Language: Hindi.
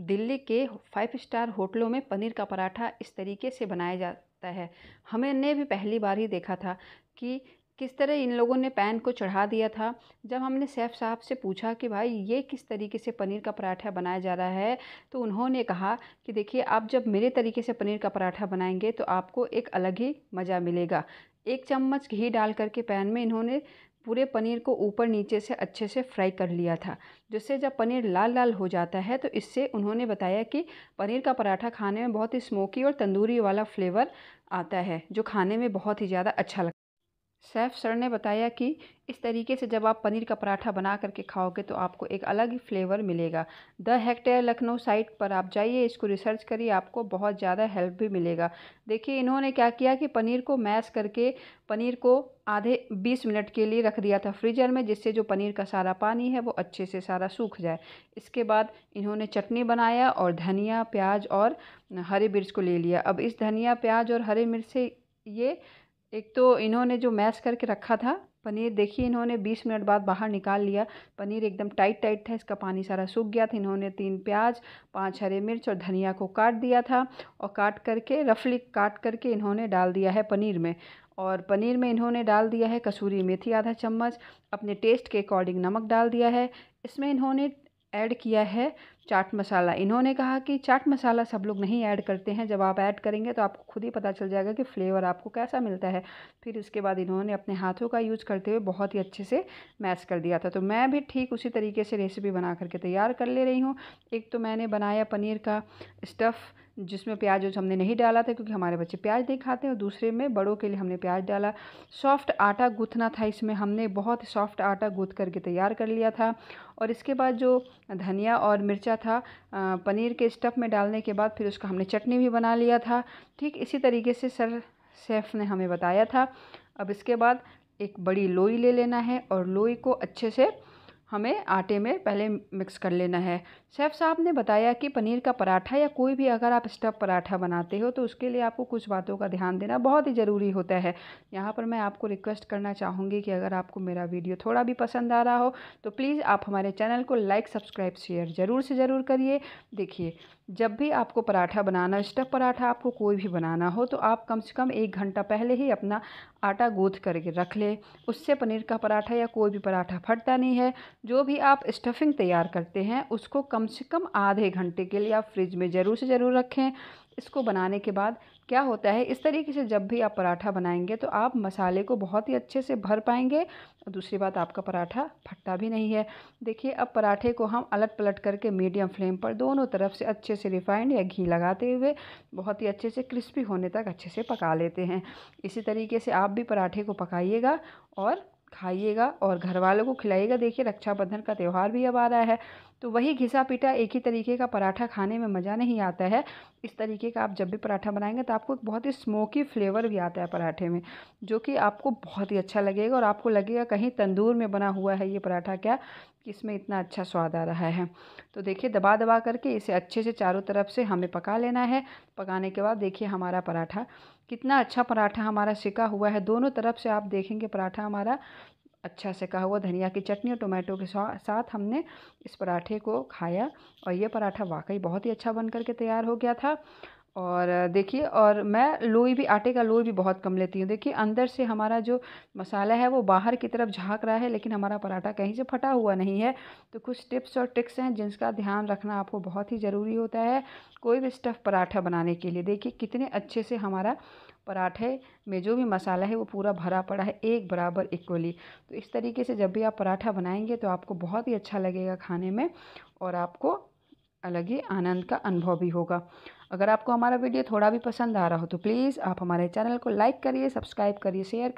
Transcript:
दिल्ली के फाइव स्टार होटलों में पनीर का पराठा इस तरीके से बनाया जाता है हमने भी पहली बार ही देखा था कि किस तरह इन लोगों ने पैन को चढ़ा दिया था जब हमने सैफ साहब से पूछा कि भाई ये किस तरीके से पनीर का पराठा बनाया जा रहा है तो उन्होंने कहा कि देखिए आप जब मेरे तरीके से पनीर का पराठा बनाएंगे तो आपको एक अलग ही मज़ा मिलेगा एक चम्मच घी डाल करके पैन में इन्होंने पूरे पनीर को ऊपर नीचे से अच्छे से फ्राई कर लिया था जिससे जब पनीर लाल लाल हो जाता है तो इससे उन्होंने बताया कि पनीर का पराठा खाने में बहुत ही स्मोकी और तंदूरी वाला फ्लेवर आता है जो खाने में बहुत ही ज़्यादा अच्छा लगता सैफ़ सर ने बताया कि इस तरीके से जब आप पनीर का पराठा बना करके खाओगे तो आपको एक अलग ही फ्लेवर मिलेगा द हेक्टेयर लखनऊ साइट पर आप जाइए इसको रिसर्च करिए आपको बहुत ज़्यादा हेल्प भी मिलेगा देखिए इन्होंने क्या किया कि पनीर को मैश करके पनीर को आधे बीस मिनट के लिए रख दिया था फ्रीजर में जिससे जो पनीर का सारा पानी है वो अच्छे से सारा सूख जाए इसके बाद इन्होंने चटनी बनाया और धनिया प्याज और हरे मिर्च को ले लिया अब इस धनिया प्याज और हरे मिर्च से ये एक तो इन्होंने जो मैश करके रखा था पनीर देखिए इन्होंने बीस मिनट बाद बाहर निकाल लिया पनीर एकदम टाइट टाइट था इसका पानी सारा सूख गया था इन्होंने तीन प्याज पांच हरे मिर्च और धनिया को काट दिया था और काट करके रफली काट करके इन्होंने डाल दिया है पनीर में और पनीर में इन्होंने डाल दिया है कसूरी मेथी आधा चम्मच अपने टेस्ट के अकॉर्डिंग नमक डाल दिया है इसमें इन्होंने ऐड किया है चाट मसाला इन्होंने कहा कि चाट मसाला सब लोग नहीं ऐड करते हैं जब आप ऐड करेंगे तो आपको खुद ही पता चल जाएगा कि फ्लेवर आपको कैसा मिलता है फिर इसके बाद इन्होंने अपने हाथों का यूज़ करते हुए बहुत ही अच्छे से मैश कर दिया था तो मैं भी ठीक उसी तरीके से रेसिपी बना करके तैयार कर ले रही हूँ एक तो मैंने बनाया पनीर का स्टफ़ जिसमें प्याज उज हमने नहीं डाला था क्योंकि हमारे बच्चे प्याज नहीं खाते और दूसरे में बड़ों के लिए हमने प्याज डाला सॉफ्ट आटा गूथना था इसमें हमने बहुत सॉफ्ट आटा गूँथ करके तैयार कर लिया था और इसके बाद जो धनिया और मिर्चा था पनीर के स्टफ़ में डालने के बाद फिर उसका हमने चटनी भी बना लिया था ठीक इसी तरीके से सर सेफ़ ने हमें बताया था अब इसके बाद एक बड़ी लोई ले लेना है और लोई को अच्छे से हमें आटे में पहले मिक्स कर लेना है शेफ़ साहब ने बताया कि पनीर का पराठा या कोई भी अगर आप स्टफ़ पराठा बनाते हो तो उसके लिए आपको कुछ बातों का ध्यान देना बहुत ही ज़रूरी होता है यहाँ पर मैं आपको रिक्वेस्ट करना चाहूँगी कि अगर आपको मेरा वीडियो थोड़ा भी पसंद आ रहा हो तो प्लीज़ आप हमारे चैनल को लाइक सब्सक्राइब शेयर ज़रूर से ज़रूर करिए देखिए जब भी आपको पराठा बनाना स्टफ पराठा आपको कोई भी बनाना हो तो आप कम से कम एक घंटा पहले ही अपना आटा गूँथ करके रख लें उससे पनीर का पराठा या कोई भी पराठा फटता नहीं है जो भी आप स्टफिंग तैयार करते हैं उसको कम से कम आधे घंटे के लिए आप फ्रिज में ज़रूर से ज़रूर रखें इसको बनाने के बाद क्या होता है इस तरीके से जब भी आप पराठा बनाएंगे तो आप मसाले को बहुत ही अच्छे से भर पाएंगे और दूसरी बात आपका पराठा फटता भी नहीं है देखिए अब पराठे को हम अलट पलट करके मीडियम फ्लेम पर दोनों तरफ से अच्छे से रिफाइंड या घी लगाते हुए बहुत ही अच्छे से क्रिस्पी होने तक अच्छे से पका लेते हैं इसी तरीके से आप भी पराठे को पकाइएगा और खाइएगा और घर वालों को खिलाइएगा देखिए रक्षाबंधन का त्यौहार भी अब आ रहा है तो वही घिसा पीटा एक ही तरीके का पराठा खाने में मज़ा नहीं आता है इस तरीके का आप जब भी पराठा बनाएंगे तो आपको एक बहुत ही स्मोकी फ्लेवर भी आता है पराठे में जो कि आपको बहुत ही अच्छा लगेगा और आपको लगेगा कहीं तंदूर में बना हुआ है ये पराठा क्या इसमें इतना अच्छा स्वाद आ रहा है तो देखिए दबा दबा करके इसे अच्छे से चारों तरफ से हमें पका लेना है पकाने के बाद देखिए हमारा पराठा कितना अच्छा पराठा हमारा सिका हुआ है दोनों तरफ से आप देखेंगे पराठा हमारा अच्छा से कहा हुआ धनिया की चटनी और टोमेटो के साथ हमने इस पराठे को खाया और ये पराठा वाकई बहुत ही अच्छा बन करके तैयार हो गया था और देखिए और मैं लोई भी आटे का लोई भी बहुत कम लेती हूँ देखिए अंदर से हमारा जो मसाला है वो बाहर की तरफ झाँक रहा है लेकिन हमारा पराठा कहीं से फटा हुआ नहीं है तो कुछ टिप्स और ट्रिक्स हैं जिनका ध्यान रखना आपको बहुत ही ज़रूरी होता है कोई भी स्टफ़ पराठा बनाने के लिए देखिए कितने अच्छे से हमारा पराठे में जो भी मसाला है वो पूरा भरा पड़ा है एक बराबर इक्वली तो इस तरीके से जब भी आप पराठा बनाएंगे तो आपको बहुत ही अच्छा लगेगा खाने में और आपको अलग ही आनंद का अनुभव भी होगा अगर आपको हमारा वीडियो थोड़ा भी पसंद आ रहा हो तो प्लीज़ आप हमारे चैनल को लाइक करिए सब्सक्राइब करिए शेयर